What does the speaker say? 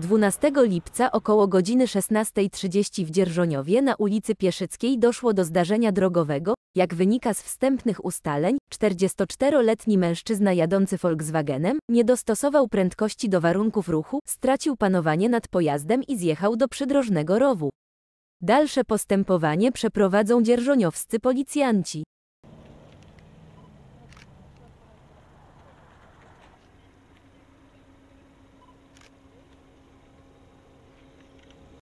12 lipca około godziny 16.30 w Dzierżoniowie na ulicy Pieszyckiej doszło do zdarzenia drogowego, jak wynika z wstępnych ustaleń, 44-letni mężczyzna jadący Volkswagenem nie dostosował prędkości do warunków ruchu, stracił panowanie nad pojazdem i zjechał do przydrożnego rowu. Dalsze postępowanie przeprowadzą dzierżoniowscy policjanci.